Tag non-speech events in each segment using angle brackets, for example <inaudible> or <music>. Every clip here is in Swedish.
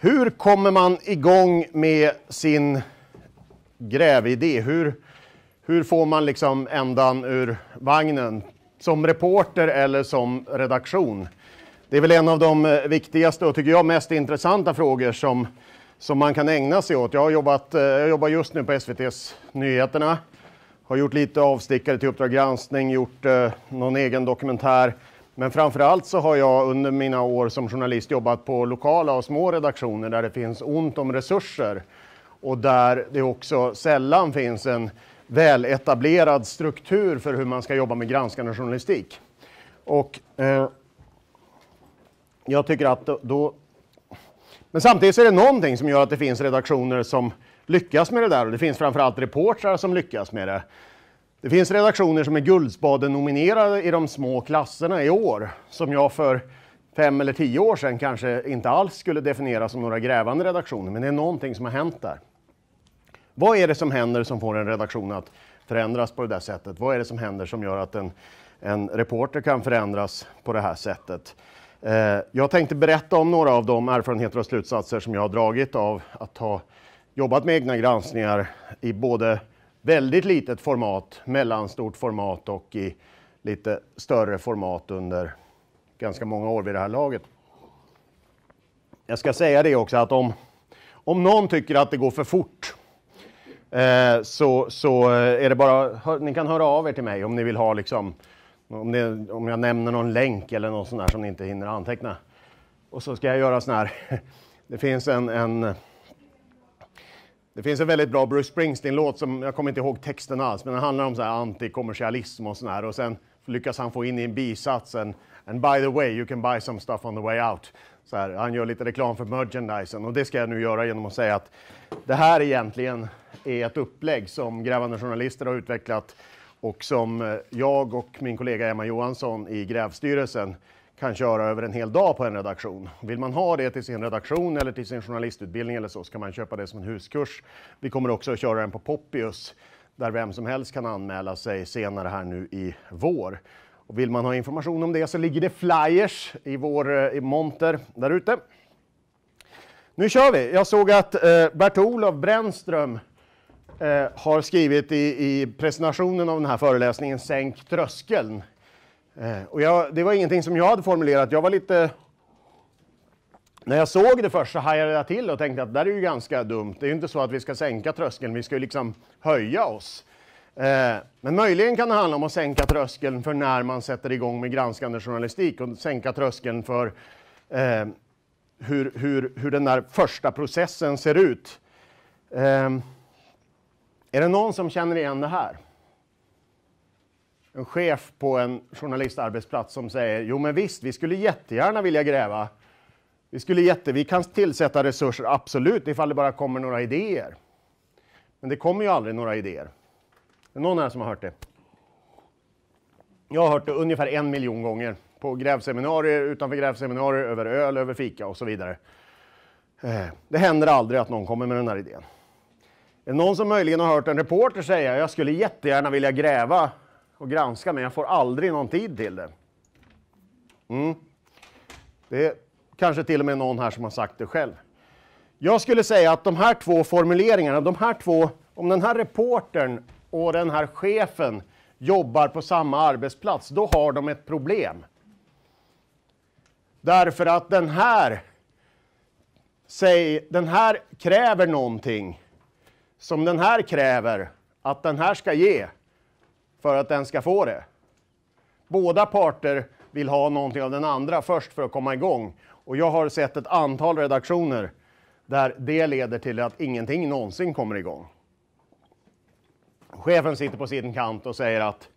Hur kommer man igång med sin grävidé? Hur, hur får man liksom ändan ur vagnen? Som reporter eller som redaktion? Det är väl en av de eh, viktigaste och tycker jag mest intressanta frågor som, som man kan ägna sig åt. Jag, har jobbat, eh, jag jobbar just nu på SVTs Nyheterna. Har gjort lite avstickare till Uppdrag granskning, gjort eh, någon egen dokumentär. Men framförallt så har jag under mina år som journalist jobbat på lokala och små redaktioner där det finns ont om resurser och där det också sällan finns en väletablerad struktur för hur man ska jobba med granskande journalistik. Och eh, jag tycker att då... Men samtidigt så är det någonting som gör att det finns redaktioner som lyckas med det där och det finns framförallt reportrar som lyckas med det. Det finns redaktioner som är Guldspaden-nominerade i de små klasserna i år, som jag för fem eller tio år sedan kanske inte alls skulle definiera som några grävande redaktioner, men det är någonting som har hänt där. Vad är det som händer som får en redaktion att förändras på det där sättet? Vad är det som händer som gör att en, en reporter kan förändras på det här sättet? Eh, jag tänkte berätta om några av de erfarenheter och slutsatser som jag har dragit av att ha jobbat med egna granskningar i både väldigt litet format, mellanstort format och i lite större format under ganska många år vid det här laget. Jag ska säga det också att om, om någon tycker att det går för fort eh, så, så eh, är det bara, hör, ni kan höra av er till mig om ni vill ha liksom, om, det, om jag nämner någon länk eller något sånt där som ni inte hinner anteckna. Och så ska jag göra sån här, <laughs> det finns en, en det finns en väldigt bra Bruce Springsteen-låt som, jag kommer inte ihåg texten alls, men den handlar om så här antikommersialism och sånt här Och sen lyckas han få in i en bisats en And by the way, you can buy some stuff on the way out. Så här, han gör lite reklam för merchandisen och det ska jag nu göra genom att säga att det här egentligen är ett upplägg som grävande journalister har utvecklat och som eh, jag och min kollega Emma Johansson i Grävstyrelsen kan köra över en hel dag på en redaktion. Vill man ha det till sin redaktion eller till sin journalistutbildning eller så, så kan man köpa det som en huskurs. Vi kommer också att köra den på Poppius, där vem som helst kan anmäla sig senare här nu i vår. Och vill man ha information om det så ligger det flyers i vår eh, i monter där ute. Nu kör vi! Jag såg att eh, Bert-Olof Brännström eh, har skrivit i, i presentationen av den här föreläsningen Sänk tröskeln Eh, och jag, det var ingenting som jag hade formulerat. Jag var lite... När jag såg det först så hajade jag till och tänkte att det där är ju ganska dumt. Det är ju inte så att vi ska sänka tröskeln, vi ska ju liksom höja oss. Eh, men möjligen kan det handla om att sänka tröskeln för när man sätter igång med granskande journalistik och sänka tröskeln för eh, hur, hur, hur den där första processen ser ut. Är det någon som känner igen det här? en chef på en journalistarbetsplats som säger jo men visst, vi skulle jättegärna vilja gräva. Vi, skulle jätte, vi kan tillsätta resurser, absolut, ifall det bara kommer några idéer. Men det kommer ju aldrig några idéer. Är det någon här som har hört det? Jag har hört det ungefär en miljon gånger på grävseminarier, utanför grävseminarier, över öl, över fika och så vidare. Eh, det händer aldrig att någon kommer med den här idén. Är det någon som möjligen har hört en reporter säga jag skulle jättegärna vilja gräva och granska, men jag får aldrig någon tid till det. Mm. Det är kanske till och med någon här som har sagt det själv. Jag skulle säga att de här två formuleringarna, de här två, om den här reportern och den här chefen jobbar på samma arbetsplats, då har de ett problem. Därför att den här, säg, den här kräver någonting som den här kräver att den här ska ge för att den ska få det. Båda parter vill ha någonting av den andra först för att komma igång. Och jag har sett ett antal redaktioner där det leder till att ingenting någonsin kommer igång. Chefen sitter på sin kant och säger att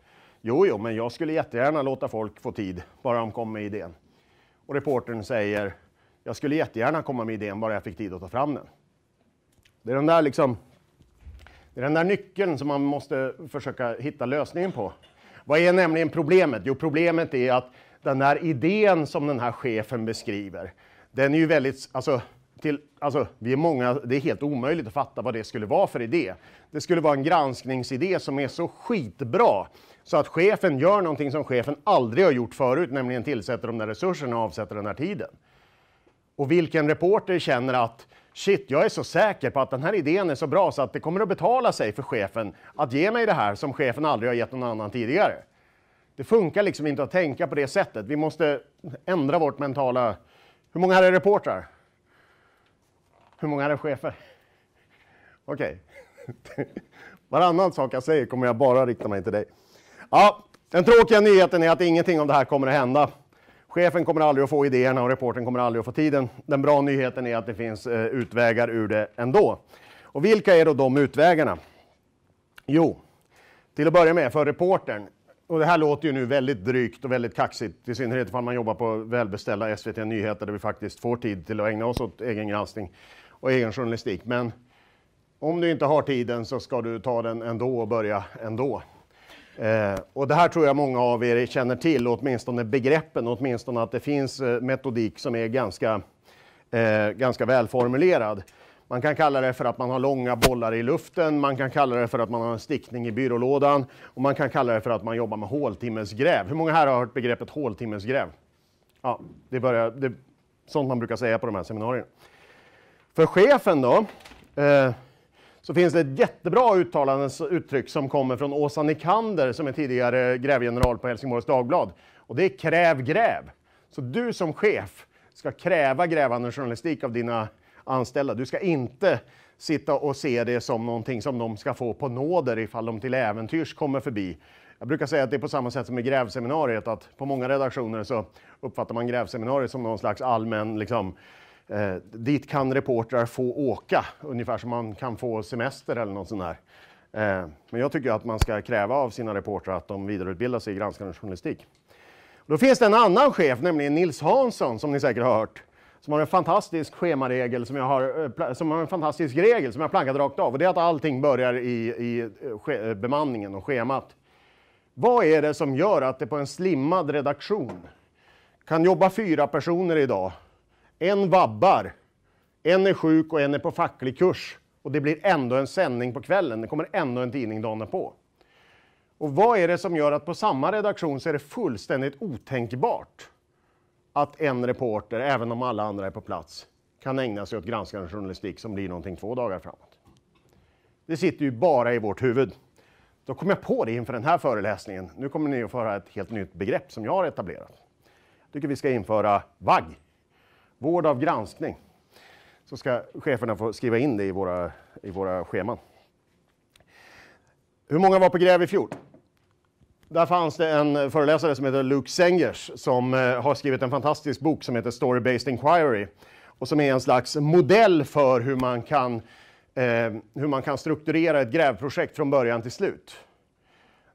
jo, jo, men jag skulle jättegärna låta folk få tid bara de kommer med idén. Och reportern säger jag skulle jättegärna komma med idén bara jag fick tid att ta fram den. Det är den där liksom det är den där nyckeln som man måste försöka hitta lösningen på. Vad är nämligen problemet? Jo, problemet är att den där idén som den här chefen beskriver, den är ju väldigt, alltså, till, alltså, vi är många, det är helt omöjligt att fatta vad det skulle vara för idé. Det skulle vara en granskningsidé som är så skitbra så att chefen gör någonting som chefen aldrig har gjort förut, nämligen tillsätter de där resurserna och avsätter den här tiden. Och vilken reporter känner att shit, jag är så säker på att den här idén är så bra så att det kommer att betala sig för chefen att ge mig det här som chefen aldrig har gett någon annan tidigare. Det funkar liksom inte att tänka på det sättet. Vi måste ändra vårt mentala... Hur många här är reportrar? Hur många här är chefer? Okej. Okay. <laughs> Varannan sak jag säger kommer jag bara rikta mig till dig. Ja, den tråkiga nyheten är att ingenting av det här kommer att hända. Chefen kommer aldrig att få idéerna och reporten kommer aldrig att få tiden. Den bra nyheten är att det finns eh, utvägar ur det ändå. Och vilka är då de utvägarna? Jo, till att börja med för reportern. Och det här låter ju nu väldigt drygt och väldigt kaxigt, i synnerhet om man jobbar på välbeställda SVT Nyheter där vi faktiskt får tid till att ägna oss åt egen granskning och egen journalistik. Men om du inte har tiden så ska du ta den ändå och börja ändå. Eh, och det här tror jag många av er känner till, åtminstone begreppen, åtminstone att det finns eh, metodik som är ganska, eh, ganska välformulerad. Man kan kalla det för att man har långa bollar i luften, man kan kalla det för att man har en stickning i byrålådan och man kan kalla det för att man jobbar med håltimmesgräv. Hur många här har hört begreppet håltimmesgräv? Ja, det, börjar, det är sånt man brukar säga på de här seminarierna. För chefen då, så finns det ett jättebra uttalande, uttryck som kommer från Åsa Nikander som är tidigare grävgeneral på Helsingborgs Dagblad. Och det är kräv gräv. Så du som chef ska kräva grävande journalistik av dina anställda. Du ska inte sitta och se det som någonting som de ska få på nåder ifall de till äventyrs kommer förbi. Jag brukar säga att det är på samma sätt som med grävseminariet, att på många redaktioner så uppfattar man grävseminariet som någon slags allmän liksom, Eh, dit kan reportrar få åka, ungefär som man kan få semester eller något sånt där. Eh, men jag tycker att man ska kräva av sina reportrar att de vidareutbildar sig i granskande journalistik. Då finns det en annan chef, nämligen Nils Hansson, som ni säkert har hört, som har en fantastisk schemaregel som jag har, eh, som har en fantastisk regel som jag plankat rakt av. Och det är att allting börjar i, i eh, eh, bemanningen och schemat. Vad är det som gör att det på en slimmad redaktion kan jobba fyra personer idag en vabbar, en är sjuk och en är på facklig kurs. Och det blir ändå en sändning på kvällen. Det kommer ändå en tidning dagen på. Och vad är det som gör att på samma redaktion så är det fullständigt otänkbart att en reporter, även om alla andra är på plats, kan ägna sig åt granskande journalistik som blir någonting två dagar framåt. Det sitter ju bara i vårt huvud. Då kom jag på det inför den här föreläsningen. Nu kommer ni att få höra ett helt nytt begrepp som jag har etablerat. Jag tycker vi ska införa VAGG Vård av granskning. Så ska cheferna få skriva in det i våra, i våra scheman. Hur många var på gräv i fjol? Där fanns det en föreläsare som heter Luke Sengers som eh, har skrivit en fantastisk bok som heter Story Based Inquiry och som är en slags modell för hur man kan, eh, hur man kan strukturera ett grävprojekt från början till slut.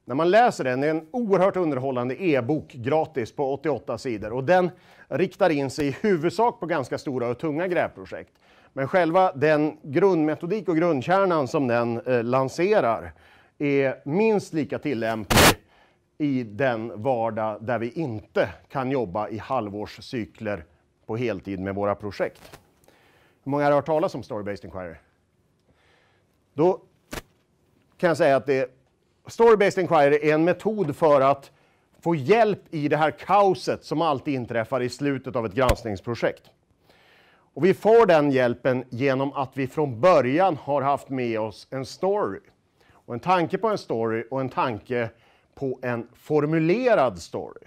När man läser den, det är en oerhört underhållande e-bok gratis på 88 sidor och den riktar in sig i huvudsak på ganska stora och tunga grävprojekt. Men själva den grundmetodik och grundkärnan som den eh, lanserar är minst lika tillämplig i den vardag där vi inte kan jobba i halvårscykler på heltid med våra projekt. Hur många har hört talas om Story-Based Inquiry? Då kan jag säga att det Story-based inquiry är en metod för att få hjälp i det här kaoset som alltid inträffar i slutet av ett granskningsprojekt. Och vi får den hjälpen genom att vi från början har haft med oss en story. Och en tanke på en story och en tanke på en formulerad story.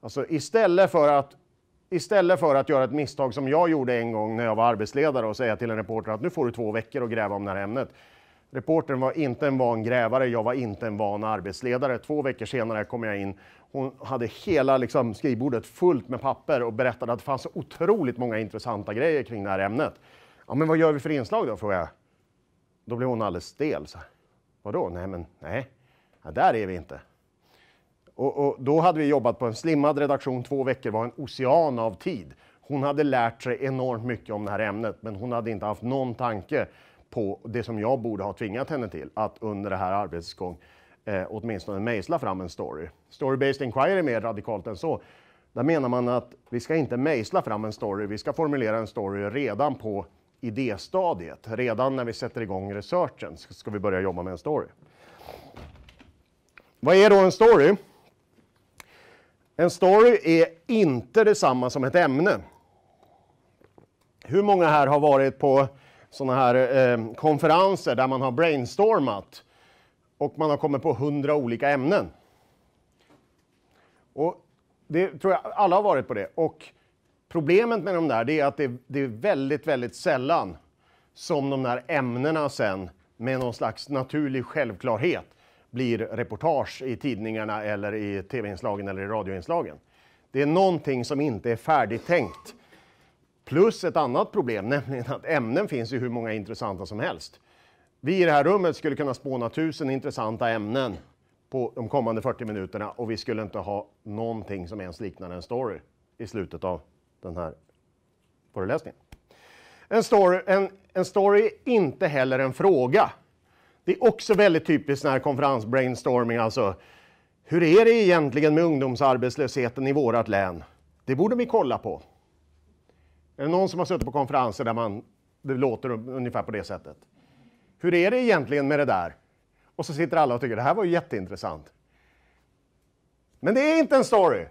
Alltså istället för att Istället för att göra ett misstag som jag gjorde en gång när jag var arbetsledare och säga till en reporter att nu får du två veckor att gräva om det här ämnet, Reportern var inte en van grävare, jag var inte en van arbetsledare. Två veckor senare kom jag in. Hon hade hela liksom, skrivbordet fullt med papper och berättade att det fanns otroligt många intressanta grejer kring det här ämnet. Ja, men vad gör vi för inslag då, frågade jag. Då blev hon alldeles stel. Så. Vadå? Nej, men nej, ja, där är vi inte. Och, och, då hade vi jobbat på en slimmad redaktion två veckor, var en ocean av tid. Hon hade lärt sig enormt mycket om det här ämnet, men hon hade inte haft någon tanke på det som jag borde ha tvingat henne till, att under det här arbetets gång eh, åtminstone mejsla fram en story. Story-based inquiry är mer radikalt än så. Där menar man att vi ska inte mejsla fram en story, vi ska formulera en story redan på idéstadiet. Redan när vi sätter igång researchen ska vi börja jobba med en story. Vad är då en story? En story är inte detsamma som ett ämne. Hur många här har varit på sådana här eh, konferenser där man har brainstormat och man har kommit på hundra olika ämnen. Och det tror jag alla har varit på det. Och problemet med de där det är att det, det är väldigt, väldigt sällan som de där ämnena sen med någon slags naturlig självklarhet blir reportage i tidningarna eller i tv-inslagen eller i radioinslagen. Det är någonting som inte är färdigtänkt Plus ett annat problem, <laughs> nämligen att ämnen finns i hur många intressanta som helst. Vi i det här rummet skulle kunna spåna tusen intressanta ämnen på de kommande 40 minuterna och vi skulle inte ha någonting som ens liknar en story i slutet av den här föreläsningen. En story, en, en story är inte heller en fråga. Det är också väldigt typiskt när konferensbrainstorming, alltså hur är det egentligen med ungdomsarbetslösheten i vårt län? Det borde vi kolla på. Är det någon som har suttit på konferenser där man, det låter ungefär på det sättet? Hur är det egentligen med det där? Och så sitter alla och tycker det här var ju jätteintressant. Men det är inte en story.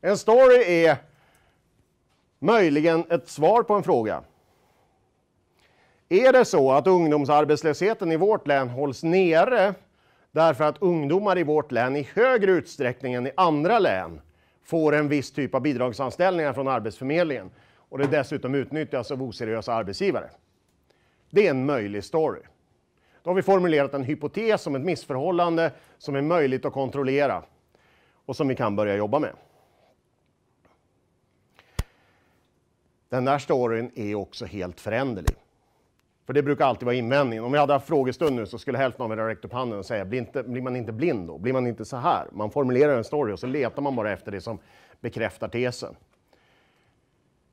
En story är möjligen ett svar på en fråga. Är det så att ungdomsarbetslösheten i vårt län hålls nere därför att ungdomar i vårt län i högre utsträckning än i andra län får en viss typ av bidragsanställningar från Arbetsförmedlingen? och det dessutom utnyttjas av oseriösa arbetsgivare. Det är en möjlig story. Då har vi formulerat en hypotes om ett missförhållande som är möjligt att kontrollera och som vi kan börja jobba med. Den där storyn är också helt föränderlig. För det brukar alltid vara invändningen. Om vi hade haft frågestund nu så skulle hälften av er räckt upp handen och säga, blir, inte, blir man inte blind då? Blir man inte så här? Man formulerar en story och så letar man bara efter det som bekräftar tesen.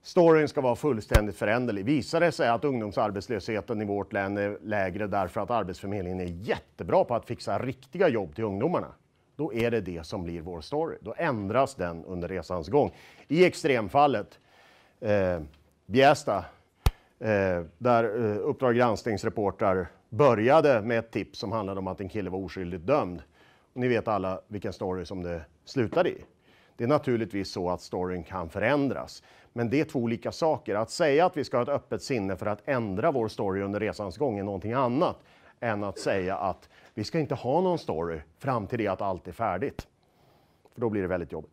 Storyn ska vara fullständigt föränderlig. Visar det sig att ungdomsarbetslösheten i vårt län är lägre därför att Arbetsförmedlingen är jättebra på att fixa riktiga jobb till ungdomarna, då är det det som blir vår story. Då ändras den under resans gång. I extremfallet eh, Bjästa, eh, där eh, Uppdrag granskningsreporter började med ett tips som handlade om att en kille var oskyldigt dömd. Och ni vet alla vilken story som det slutade i. Det är naturligtvis så att storyn kan förändras. Men det är två olika saker. Att säga att vi ska ha ett öppet sinne för att ändra vår story under resans gång är någonting annat än att säga att vi ska inte ha någon story fram till det att allt är färdigt. För då blir det väldigt jobbigt.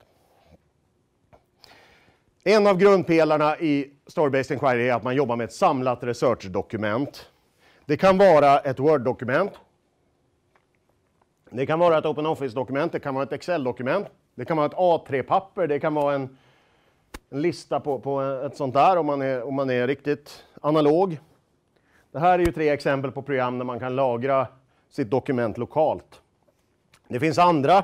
En av grundpelarna i Story-based Inquiry är att man jobbar med ett samlat researchdokument. Det kan vara ett Word-dokument. Det kan vara ett OpenOffice-dokument, det kan vara ett Excel-dokument. Det kan vara ett A3-papper, det kan vara en en lista på, på ett sånt där om man, är, om man är riktigt analog. Det här är ju tre exempel på program där man kan lagra sitt dokument lokalt. Det finns andra.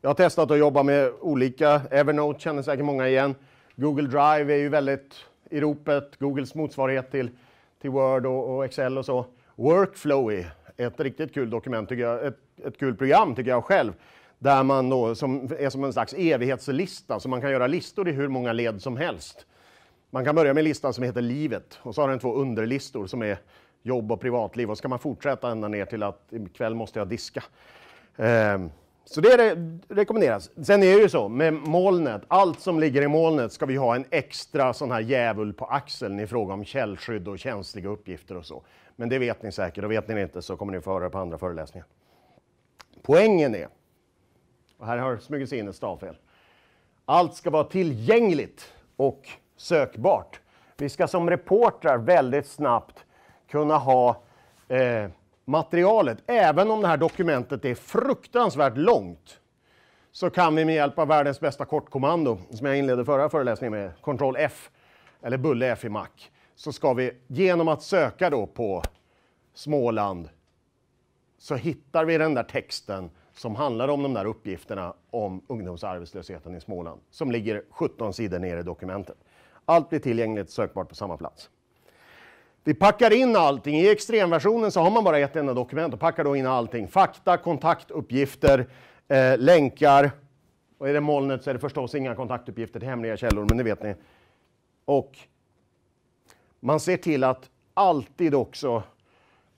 Jag har testat att jobba med olika. Evernote känner säkert många igen. Google Drive är ju väldigt i ropet. Googles motsvarighet till, till Word och, och Excel och så. Workflowy ett riktigt kul dokument, tycker jag, ett, ett kul program tycker jag själv där man då, som är som en slags evighetslista, så man kan göra listor i hur många led som helst. Man kan börja med listan som heter Livet och så har den två underlistor som är jobb och privatliv och så kan man fortsätta ända ner till att ikväll måste jag diska. Ehm, så det, rekommenderas. Sen är det ju så med molnet, allt som ligger i molnet ska vi ha en extra sån här djävul på axeln i fråga om källskydd och känsliga uppgifter och så. Men det vet ni säkert och vet ni inte så kommer ni få höra det på andra föreläsningar. Poängen är och här har smugit sig in ett stavfel. Allt ska vara tillgängligt och sökbart. Vi ska som reportrar väldigt snabbt kunna ha eh, materialet. Även om det här dokumentet är fruktansvärt långt så kan vi med hjälp av världens bästa kortkommando, som jag inledde förra föreläsningen med, Ctrl F eller Bulle F i Mac, så ska vi genom att söka då på Småland så hittar vi den där texten som handlar om de där uppgifterna om ungdomsarbetslösheten i Småland som ligger 17 sidor ner i dokumentet. Allt blir tillgängligt sökbart på samma plats. Vi packar in allting. I extremversionen så har man bara ett enda dokument och packar då in allting. Fakta, kontaktuppgifter, eh, länkar. Och är det molnet så är det förstås inga kontaktuppgifter till hemliga källor, men det vet ni. Och man ser till att alltid också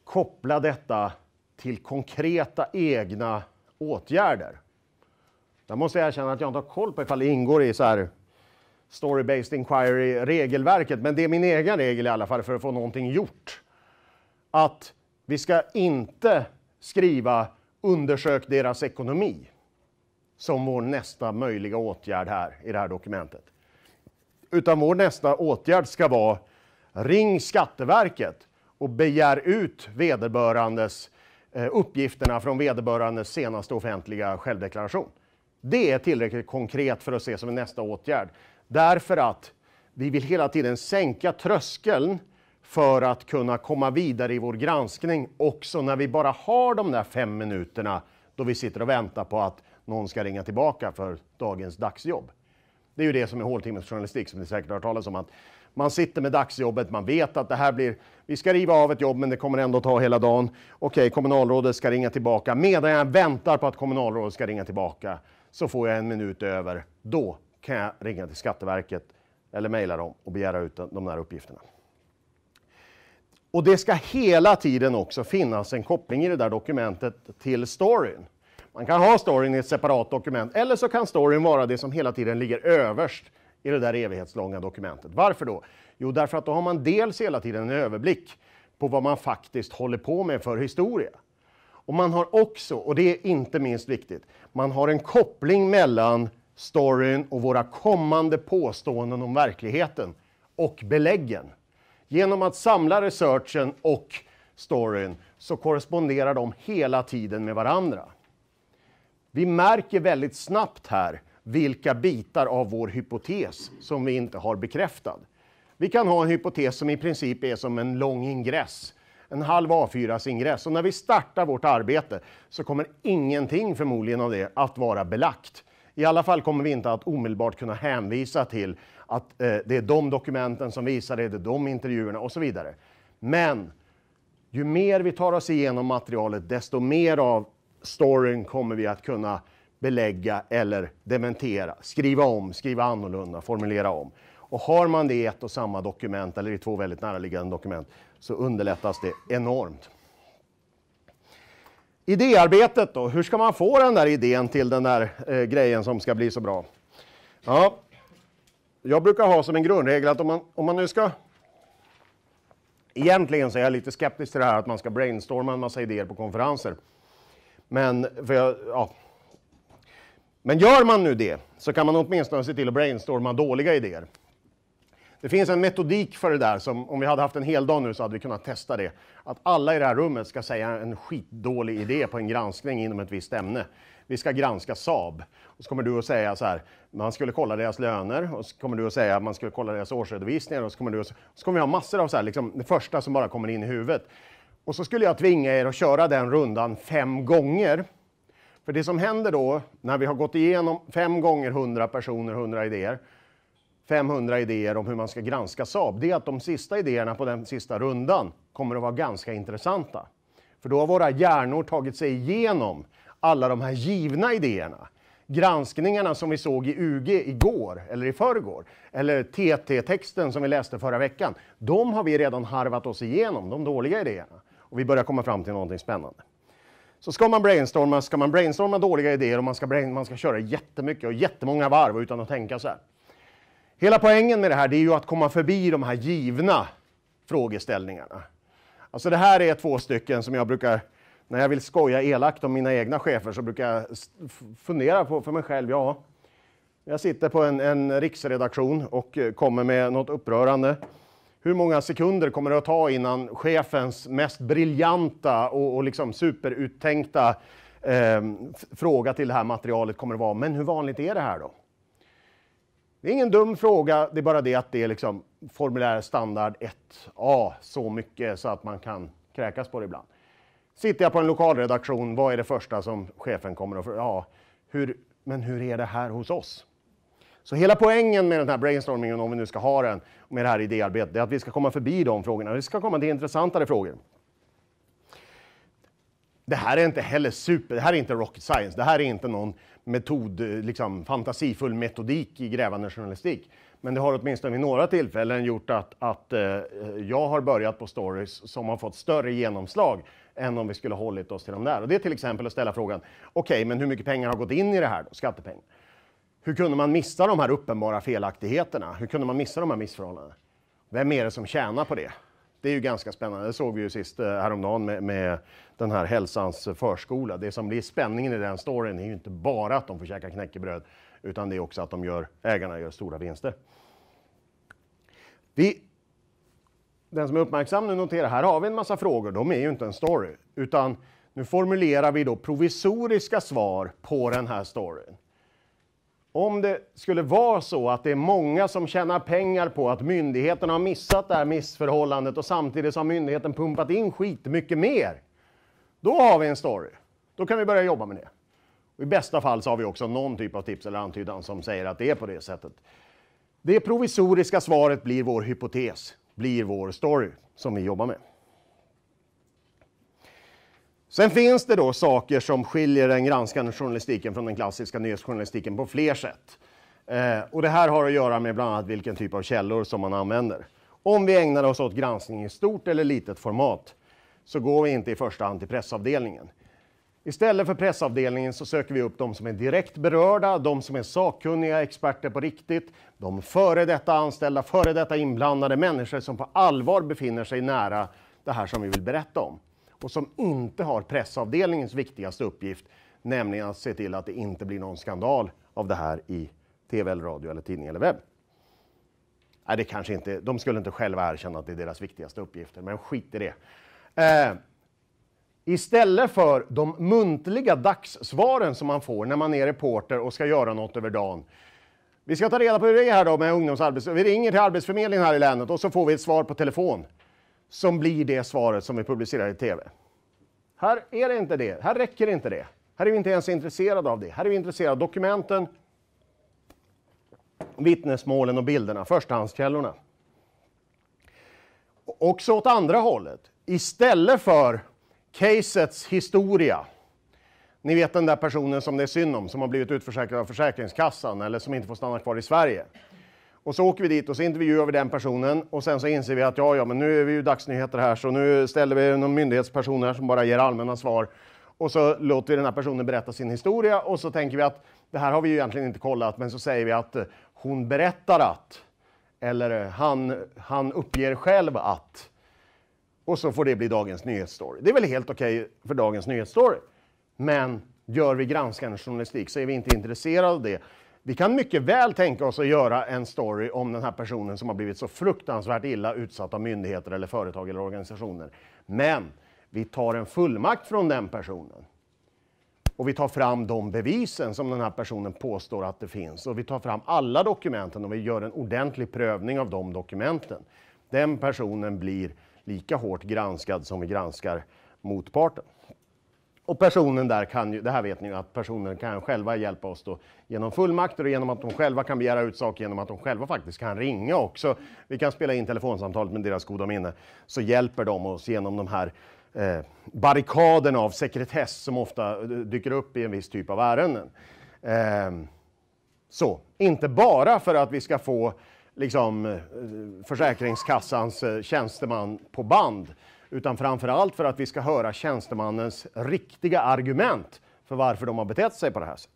koppla detta till konkreta egna åtgärder. Där måste jag erkänna att jag inte har koll på ifall det ingår i så här story-based inquiry-regelverket, men det är min egen regel i alla fall för att få någonting gjort. Att vi ska inte skriva undersök deras ekonomi som vår nästa möjliga åtgärd här i det här dokumentet. Utan vår nästa åtgärd ska vara ring Skatteverket och begär ut vederbörandes Eh, uppgifterna från vederbörandes senaste offentliga självdeklaration. Det är tillräckligt konkret för att ses som en nästa åtgärd. Därför att vi vill hela tiden sänka tröskeln för att kunna komma vidare i vår granskning också när vi bara har de där fem minuterna då vi sitter och väntar på att någon ska ringa tillbaka för dagens dagsjobb. Det är ju det som är håltimmesjournalistik som ni säkert har hört talas om. Att man sitter med dagsjobbet, man vet att det här blir, vi ska riva av ett jobb men det kommer ändå ta hela dagen. Okej, kommunalrådet ska ringa tillbaka. Medan jag väntar på att kommunalrådet ska ringa tillbaka så får jag en minut över. Då kan jag ringa till Skatteverket eller mejla dem och begära ut de där uppgifterna. Och det ska hela tiden också finnas en koppling i det där dokumentet till storyn. Man kan ha storyn i ett separat dokument eller så kan storyn vara det som hela tiden ligger överst i det där evighetslånga dokumentet. Varför då? Jo, därför att då har man dels hela tiden en överblick på vad man faktiskt håller på med för historia. Och man har också, och det är inte minst viktigt, man har en koppling mellan storyn och våra kommande påståenden om verkligheten och beläggen. Genom att samla researchen och storyn så korresponderar de hela tiden med varandra. Vi märker väldigt snabbt här vilka bitar av vår hypotes som vi inte har bekräftad. Vi kan ha en hypotes som i princip är som en lång ingress, en halv A4-ingress. Och när vi startar vårt arbete så kommer ingenting förmodligen av det att vara belagt. I alla fall kommer vi inte att omedelbart kunna hänvisa till att eh, det är de dokumenten som visar det, det är de intervjuerna och så vidare. Men ju mer vi tar oss igenom materialet, desto mer av storyn kommer vi att kunna belägga eller dementera, skriva om, skriva annorlunda, formulera om. Och har man det i ett och samma dokument eller i två väldigt näraliggande dokument så underlättas det enormt. Idéarbetet då, hur ska man få den där idén till den där eh, grejen som ska bli så bra? Ja, jag brukar ha som en grundregel att om man, om man nu ska... Egentligen så är jag lite skeptisk till det här att man ska brainstorma en massa idéer på konferenser. Men, för jag, ja, men gör man nu det så kan man åtminstone se till att brainstorma dåliga idéer. Det finns en metodik för det där som om vi hade haft en hel dag nu så hade vi kunnat testa det. Att alla i det här rummet ska säga en skitdålig idé på en granskning inom ett visst ämne. Vi ska granska Saab. Och så kommer du att säga så här, man skulle kolla deras löner och så kommer du att säga att man skulle kolla deras årsredovisningar och så kommer, du att, så kommer vi ha massor av så här, liksom, det första som bara kommer in i huvudet. Och så skulle jag tvinga er att köra den rundan fem gånger för det som händer då, när vi har gått igenom fem gånger 100 personer, 100 idéer, 500 idéer om hur man ska granska Saab, det är att de sista idéerna på den sista rundan kommer att vara ganska intressanta. För då har våra hjärnor tagit sig igenom alla de här givna idéerna. Granskningarna som vi såg i UG igår, eller i förrgår, eller TT-texten som vi läste förra veckan, de har vi redan harvat oss igenom, de dåliga idéerna. Och vi börjar komma fram till någonting spännande. Så ska man brainstorma, ska man brainstorma dåliga idéer och man ska, brain, man ska köra jättemycket och jättemånga varv utan att tänka så här. Hela poängen med det här, det är ju att komma förbi de här givna frågeställningarna. Alltså det här är två stycken som jag brukar, när jag vill skoja elakt om mina egna chefer så brukar jag fundera på för mig själv, ja. Jag sitter på en, en riksredaktion och eh, kommer med något upprörande hur många sekunder kommer det att ta innan chefens mest briljanta och, och liksom superuttänkta eh, fråga till det här materialet kommer att vara, men hur vanligt är det här då? Det är ingen dum fråga, det är bara det att det är liksom formulär standard 1A så mycket så att man kan kräkas på det ibland. Sitter jag på en lokalredaktion, vad är det första som chefen kommer att fråga? Ja, hur, men hur är det här hos oss? Så hela poängen med den här brainstormingen, om vi nu ska ha den, med det här idéarbetet, är att vi ska komma förbi de frågorna. Vi ska komma till intressantare frågor. Det här är inte heller super, det här är inte rocket science, det här är inte någon metod, liksom fantasifull metodik i grävande journalistik. Men det har åtminstone vid några tillfällen gjort att, att eh, jag har börjat på stories som har fått större genomslag än om vi skulle hållit oss till de där. Och det är till exempel att ställa frågan, okej, okay, men hur mycket pengar har gått in i det här då? Skattepengar. Hur kunde man missa de här uppenbara felaktigheterna? Hur kunde man missa de här missförhållandena? Vem är det som tjänar på det? Det är ju ganska spännande. Det såg vi ju sist eh, häromdagen med, med den här Hälsans förskola. Det som blir spänningen i den storyn är ju inte bara att de får käka knäckebröd, utan det är också att de gör, ägarna gör stora vinster. Vi, den som är uppmärksam nu noterar, här har vi en massa frågor. De är ju inte en story, utan nu formulerar vi då provisoriska svar på den här storyn om det skulle vara så att det är många som tjänar pengar på att myndigheten har missat det här missförhållandet och samtidigt har myndigheten pumpat in skit mycket mer. Då har vi en story. Då kan vi börja jobba med det. Och I bästa fall så har vi också någon typ av tips eller antydan som säger att det är på det sättet. Det provisoriska svaret blir vår hypotes, blir vår story som vi jobbar med. Sen finns det då saker som skiljer den granskande journalistiken från den klassiska nyhetsjournalistiken på fler sätt. Eh, och det här har att göra med bland annat vilken typ av källor som man använder. Om vi ägnar oss åt granskning i stort eller litet format så går vi inte i första hand till pressavdelningen. Istället för pressavdelningen så söker vi upp de som är direkt berörda, de som är sakkunniga experter på riktigt, de före detta anställda, före detta inblandade människor som på allvar befinner sig nära det här som vi vill berätta om och som inte har pressavdelningens viktigaste uppgift, nämligen att se till att det inte blir någon skandal av det här i tv, eller radio, eller tidning eller webb. Nej, det kanske inte, de skulle inte själva erkänna att det är deras viktigaste uppgifter, men skit i det. Eh, istället för de muntliga dagssvaren som man får när man är reporter och ska göra något över dagen. Vi ska ta reda på hur det är här då med ungdomsarbetslöshet. Vi ringer till Arbetsförmedlingen här i länet och så får vi ett svar på telefon som blir det svaret som vi publicerar i tv. Här är det inte det. Här räcker inte det. Här är vi inte ens intresserade av det. Här är vi intresserade av dokumenten, vittnesmålen och bilderna, förstahandskällorna. Också åt andra hållet. Istället för casets historia. Ni vet den där personen som det är synd om, som har blivit utförsäkrad av Försäkringskassan eller som inte får stanna kvar i Sverige. Och så åker vi dit och så intervjuar vi den personen och sen så inser vi att ja, ja, men nu är vi ju dagsnyheter här så nu ställer vi någon myndighetsperson här som bara ger allmänna svar. Och så låter vi den här personen berätta sin historia och så tänker vi att det här har vi ju egentligen inte kollat, men så säger vi att eh, hon berättar att. Eller eh, han, han uppger själv att. Och så får det bli dagens nyhetsstory. Det är väl helt okej okay för dagens nyhetsstory. Men gör vi granskande journalistik så är vi inte intresserade av det. Vi kan mycket väl tänka oss att göra en story om den här personen som har blivit så fruktansvärt illa utsatt av myndigheter eller företag eller organisationer. Men vi tar en fullmakt från den personen. Och vi tar fram de bevisen som den här personen påstår att det finns. Och vi tar fram alla dokumenten och vi gör en ordentlig prövning av de dokumenten. Den personen blir lika hårt granskad som vi granskar motparten. Och personen där kan ju, det här vet ni ju, att personen kan själva hjälpa oss då genom fullmakter och genom att de själva kan begära ut saker, genom att de själva faktiskt kan ringa också. Vi kan spela in telefonsamtalet med deras goda minne, så hjälper de oss genom de här eh, barrikaderna av sekretess som ofta eh, dyker upp i en viss typ av ärenden. Eh, så, inte bara för att vi ska få liksom, eh, Försäkringskassans eh, tjänsteman på band, utan framförallt för att vi ska höra tjänstemannens riktiga argument för varför de har betett sig på det här sättet.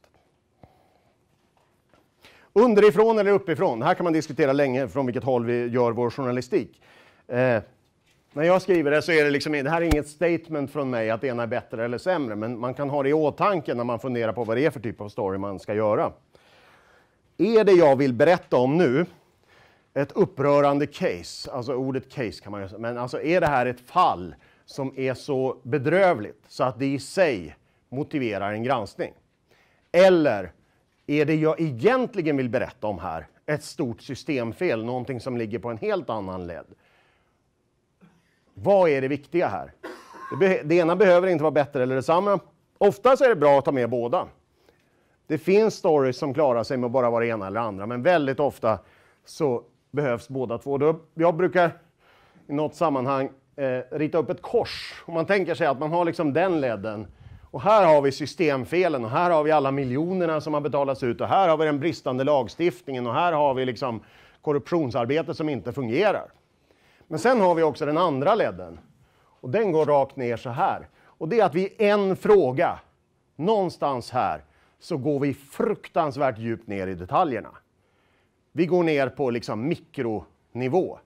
Underifrån eller uppifrån? Här kan man diskutera länge från vilket håll vi gör vår journalistik. Eh, när jag skriver det så är det liksom, det här är inget statement från mig att det ena är bättre eller sämre, men man kan ha det i åtanke när man funderar på vad det är för typ av story man ska göra. Är det jag vill berätta om nu ett upprörande case. Alltså ordet case kan man ju säga, men alltså är det här ett fall som är så bedrövligt så att det i sig motiverar en granskning? Eller är det jag egentligen vill berätta om här ett stort systemfel, någonting som ligger på en helt annan led? Vad är det viktiga här? Det, det ena behöver inte vara bättre eller detsamma. Ofta så är det bra att ta med båda. Det finns stories som klarar sig med bara vara det ena eller andra, men väldigt ofta så behövs båda två. Då, jag brukar i något sammanhang eh, rita upp ett kors. Om man tänker sig att man har liksom den ledden. Och här har vi systemfelen och här har vi alla miljonerna som har betalats ut och här har vi den bristande lagstiftningen och här har vi liksom korruptionsarbete som inte fungerar. Men sen har vi också den andra ledden och den går rakt ner så här. Och det är att vi en fråga, någonstans här, så går vi fruktansvärt djupt ner i detaljerna. Vi går ner på liksom mikronivå.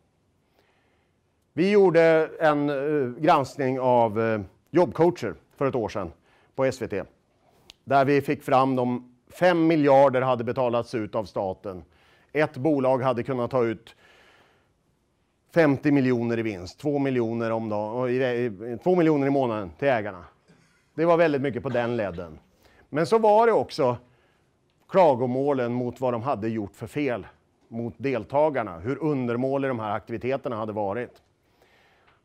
Vi gjorde en eh, granskning av eh, jobbcoacher för ett år sedan på SVT. Där vi fick fram de 5 miljarder hade betalats ut av staten. Ett bolag hade kunnat ta ut 50 miljoner i vinst, 2 miljoner, om dagen, 2 miljoner i månaden till ägarna. Det var väldigt mycket på den ledden. Men så var det också klagomålen mot vad de hade gjort för fel mot deltagarna, hur undermålig de här aktiviteterna hade varit.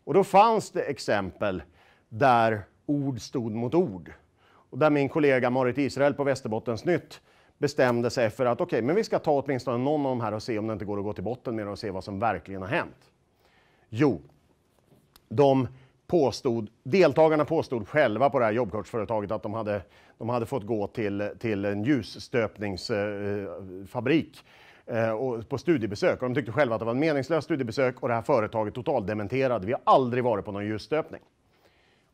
Och då fanns det exempel där ord stod mot ord och där min kollega Marit Israel på Västerbottensnytt bestämde sig för att okej, okay, men vi ska ta åtminstone någon av de här och se om det inte går att gå till botten med det och se vad som verkligen har hänt. Jo, de påstod, deltagarna påstod själva på det här jobbcoachföretaget att de hade, de hade fått gå till, till en ljusstöpningsfabrik Eh, och på studiebesök och de tyckte själva att det var en meningslöst studiebesök och det här företaget totaldementerade. Vi har aldrig varit på någon ljusstöpning.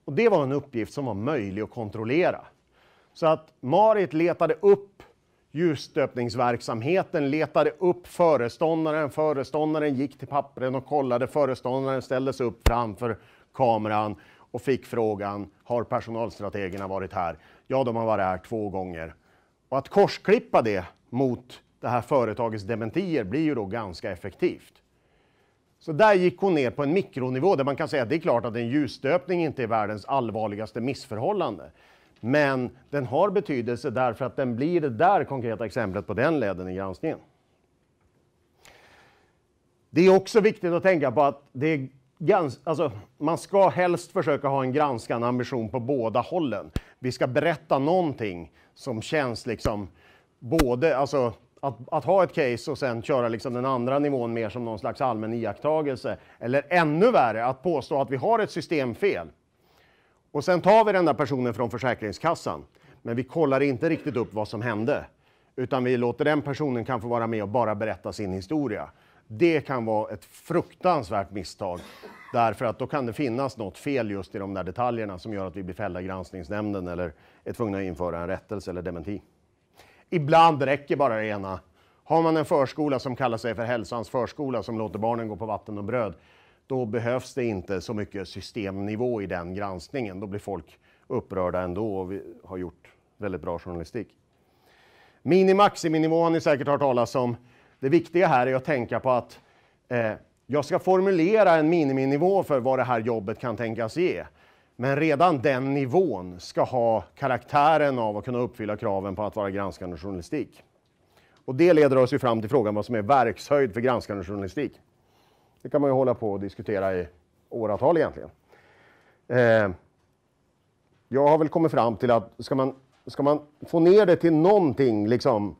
Och det var en uppgift som var möjlig att kontrollera. Så att Marit letade upp ljusstöpningsverksamheten, letade upp föreståndaren. Föreståndaren gick till pappren och kollade. Föreståndaren ställdes upp framför kameran och fick frågan, har personalstrategerna varit här? Ja, de har varit här två gånger. Och att korsklippa det mot det här företagets dementier blir ju då ganska effektivt. Så där gick hon ner på en mikronivå där man kan säga att det är klart att en ljusstöpning inte är världens allvarligaste missförhållande. Men den har betydelse därför att den blir det där konkreta exemplet på den leden i granskningen. Det är också viktigt att tänka på att det är gans, alltså, man ska helst försöka ha en granskande ambition på båda hållen. Vi ska berätta någonting som känns liksom både, alltså att, att, ha ett case och sen köra liksom den andra nivån mer som någon slags allmän iakttagelse. Eller ännu värre, att påstå att vi har ett systemfel. Och sen tar vi den där personen från Försäkringskassan. Men vi kollar inte riktigt upp vad som hände. Utan vi låter den personen kan få vara med och bara berätta sin historia. Det kan vara ett fruktansvärt misstag. Därför att då kan det finnas något fel just i de där detaljerna som gör att vi blir fällda i granskningsnämnden eller är tvungna att införa en rättelse eller dementi. Ibland räcker bara det ena. Har man en förskola som kallar sig för Hälsans förskola som låter barnen gå på vatten och bröd, då behövs det inte så mycket systemnivå i den granskningen. Då blir folk upprörda ändå och vi har gjort väldigt bra journalistik. Mini-maximinivå har ni säkert hört talas om. Det viktiga här är att tänka på att eh, jag ska formulera en miniminivå för vad det här jobbet kan tänkas ge. Men redan den nivån ska ha karaktären av att kunna uppfylla kraven på att vara granskande journalistik. Och det leder oss ju fram till frågan vad som är verkshöjd för granskande journalistik. Det kan man ju hålla på och diskutera i åratal egentligen. Eh, jag har väl kommit fram till att ska man, ska man få ner det till någonting, liksom,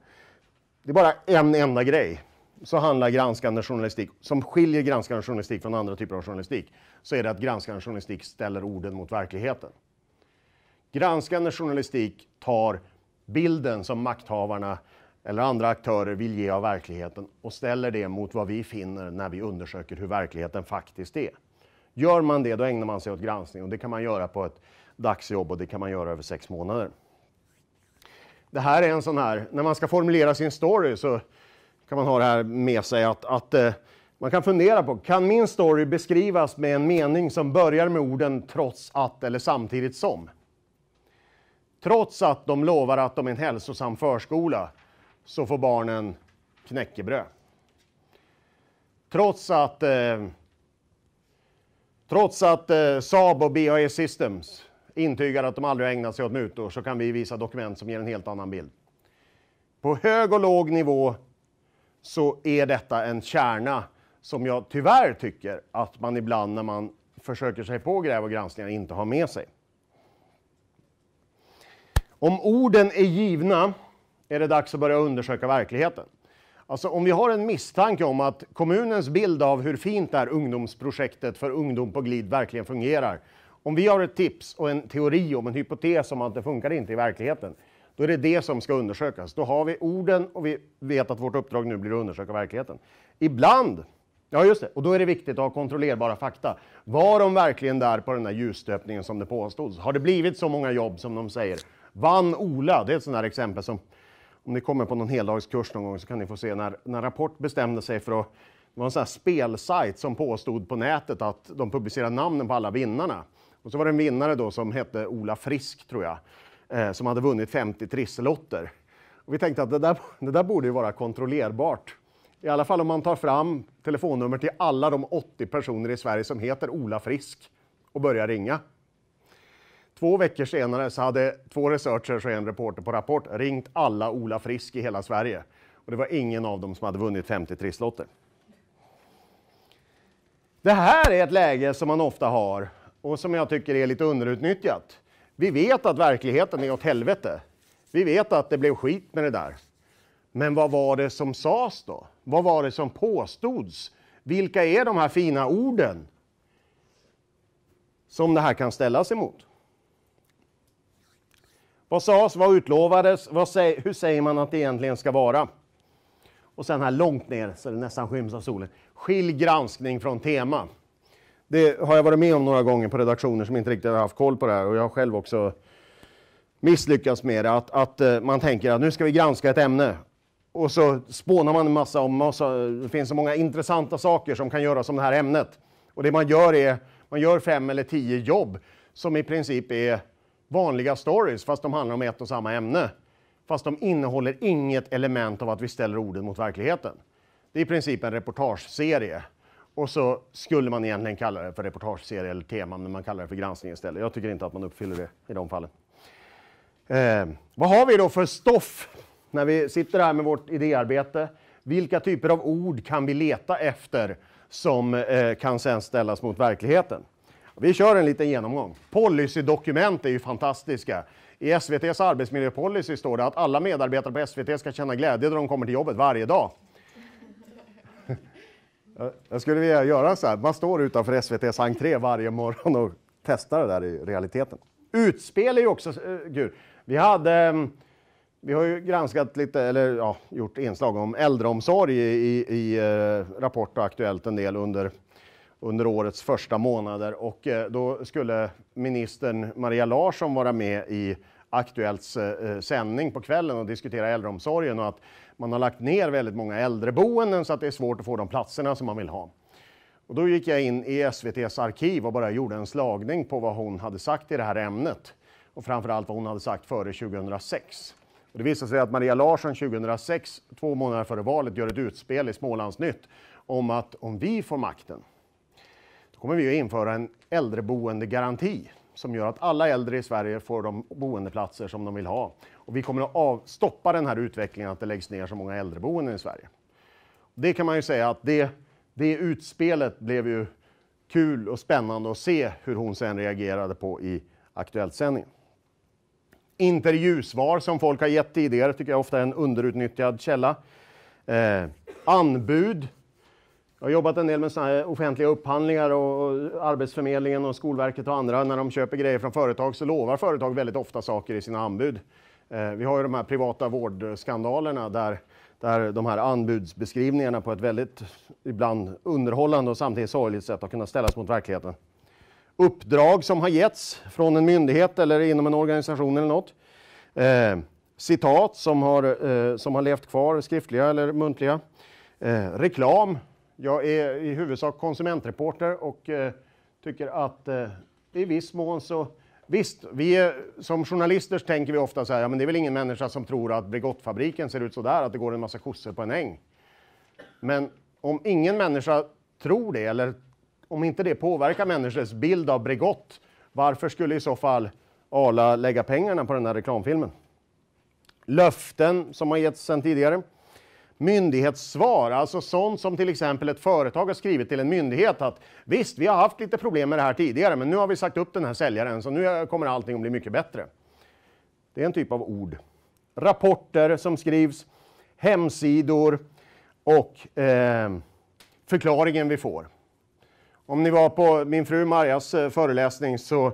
det är bara en enda grej så handlar granskande journalistik, som skiljer granskande journalistik från andra typer av journalistik, så är det att granskande journalistik ställer orden mot verkligheten. Granskande journalistik tar bilden som makthavarna eller andra aktörer vill ge av verkligheten och ställer det mot vad vi finner när vi undersöker hur verkligheten faktiskt är. Gör man det, då ägnar man sig åt granskning och det kan man göra på ett dagsjobb och det kan man göra över sex månader. Det här är en sån här, när man ska formulera sin story så kan man ha det här med sig att, att eh, man kan fundera på, kan min story beskrivas med en mening som börjar med orden trots att eller samtidigt som? Trots att de lovar att de är en hälsosam förskola så får barnen knäckebröd. Trots att, eh, trots att eh, Saab och BAE Systems intygar att de aldrig ägnat sig åt mutor så kan vi visa dokument som ger en helt annan bild. På hög och låg nivå så är detta en kärna som jag tyvärr tycker att man ibland när man försöker sig på gräv och granskningar inte har med sig. Om orden är givna är det dags att börja undersöka verkligheten. Alltså om vi har en misstanke om att kommunens bild av hur fint det här ungdomsprojektet för ungdom på glid verkligen fungerar. Om vi har ett tips och en teori om en hypotes om att det funkar inte i verkligheten då är det det som ska undersökas. Då har vi orden och vi vet att vårt uppdrag nu blir att undersöka verkligheten. Ibland, ja just det, och då är det viktigt att ha kontrollerbara fakta. Var de verkligen där på den där ljusstöpningen som det påstods? Har det blivit så många jobb som de säger? Vann Ola? Det är ett sånt där exempel som om ni kommer på någon heldagskurs någon gång så kan ni få se när, när Rapport bestämde sig för att det var en sån här spelsajt som påstod på nätet att de publicerade namnen på alla vinnarna. Och så var det en vinnare då som hette Ola Frisk tror jag eh, som hade vunnit 50 trisslotter. Och vi tänkte att det där, det där borde ju vara kontrollerbart. I alla fall om man tar fram telefonnummer till alla de 80 personer i Sverige som heter Ola Frisk och börjar ringa. Två veckor senare så hade två researchers och en reporter på Rapport ringt alla Ola Frisk i hela Sverige. Och det var ingen av dem som hade vunnit 50 trisslotter. Det här är ett läge som man ofta har och som jag tycker är lite underutnyttjat. Vi vet att verkligheten är åt helvete. Vi vet att det blev skit med det där. Men vad var det som sades då? Vad var det som påstods? Vilka är de här fina orden som det här kan ställas emot? Vad sades? Vad utlovades? Vad säg, hur säger man att det egentligen ska vara? Och sen här långt ner, så det nästan skyms av solen. Skilj granskning från tema det har jag varit med om några gånger på redaktioner som inte riktigt har haft koll på det här och jag har själv också misslyckats med det. Att, att eh, man tänker att nu ska vi granska ett ämne och så spånar man en massa om massa, det finns så många intressanta saker som kan göras om det här ämnet. Och det man gör är, man gör fem eller tio jobb som i princip är vanliga stories fast de handlar om ett och samma ämne. Fast de innehåller inget element av att vi ställer orden mot verkligheten. Det är i princip en reportageserie och så skulle man egentligen kalla det för reportageserie eller tema, men man kallar det för granskning istället. Jag tycker inte att man uppfyller det i de fallen. Eh, vad har vi då för stoff när vi sitter här med vårt idéarbete? Vilka typer av ord kan vi leta efter som eh, kan sedan ställas mot verkligheten? Vi kör en liten genomgång. Policydokument är ju fantastiska. I SVTs arbetsmiljöpolicy står det att alla medarbetare på SVT ska känna glädje när de kommer till jobbet varje dag. Jag skulle vilja göra så här. Man står utanför SVTs entré varje morgon och testar det där i realiteten. Utspel är ju också kul. Eh, vi hade... Mm, vi har ju granskat lite, eller ja, gjort inslag om äldreomsorg i, i, i eh, Rapport och Aktuellt en del under, under årets första månader och eh, då skulle ministern Maria Larsson vara med i Aktuellts sändning på kvällen och diskutera äldreomsorgen och att man har lagt ner väldigt många äldreboenden så att det är svårt att få de platserna som man vill ha. Och då gick jag in i SVTs arkiv och bara gjorde en slagning på vad hon hade sagt i det här ämnet. Och framförallt vad hon hade sagt före 2006. Och det visade sig att Maria Larsson 2006, två månader före valet, gör ett utspel i Smålandsnytt om att om vi får makten, då kommer vi att införa en äldreboendegaranti som gör att alla äldre i Sverige får de boendeplatser som de vill ha. Och vi kommer att stoppa den här utvecklingen att det läggs ner så många äldreboenden i Sverige. Det kan man ju säga att det, det utspelet blev ju kul och spännande att se hur hon sen reagerade på i Aktuellt-sändningen. Intervjusvar som folk har gett tidigare tycker jag ofta är en underutnyttjad källa. Eh, anbud jag har jobbat en del med såna offentliga upphandlingar och Arbetsförmedlingen och Skolverket och andra. När de köper grejer från företag så lovar företag väldigt ofta saker i sina anbud. Eh, vi har ju de här privata vårdskandalerna där, där de här anbudsbeskrivningarna på ett väldigt ibland underhållande och samtidigt sorgligt sätt har kunnat ställas mot verkligheten. Uppdrag som har getts från en myndighet eller inom en organisation eller något. Eh, citat som har, eh, som har levt kvar, skriftliga eller muntliga. Eh, reklam jag är i huvudsak konsumentreporter och eh, tycker att eh, i viss mån så Visst, vi är, som journalister tänker vi ofta så här, ja men det är väl ingen människa som tror att Bregottfabriken ser ut så där, att det går en massa kossor på en äng. Men om ingen människa tror det, eller om inte det påverkar människors bild av Bregott, varför skulle i så fall Arla lägga pengarna på den här reklamfilmen? Löften som har getts sedan tidigare myndighetssvar, alltså sånt som till exempel ett företag har skrivit till en myndighet att visst, vi har haft lite problem med det här tidigare, men nu har vi sagt upp den här säljaren, så nu kommer allting att bli mycket bättre. Det är en typ av ord. Rapporter som skrivs, hemsidor och eh, förklaringen vi får. Om ni var på min fru Marjas eh, föreläsning så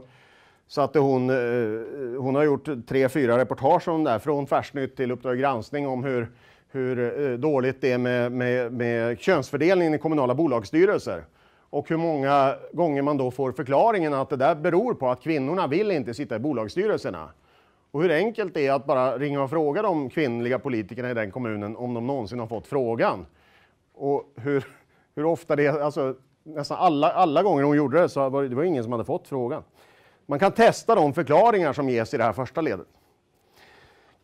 satte hon, eh, hon har gjort tre, fyra reportage om det här, från Färsnytt till Uppdrag granskning om hur hur eh, dåligt det är med, med, med könsfördelningen i kommunala bolagsstyrelser och hur många gånger man då får förklaringen att det där beror på att kvinnorna vill inte sitta i bolagsstyrelserna. Och hur enkelt det är att bara ringa och fråga de kvinnliga politikerna i den kommunen om de någonsin har fått frågan. Och hur, hur ofta det, alltså nästan alla, alla gånger hon gjorde det så var det, det var ingen som hade fått frågan. Man kan testa de förklaringar som ges i det här första ledet.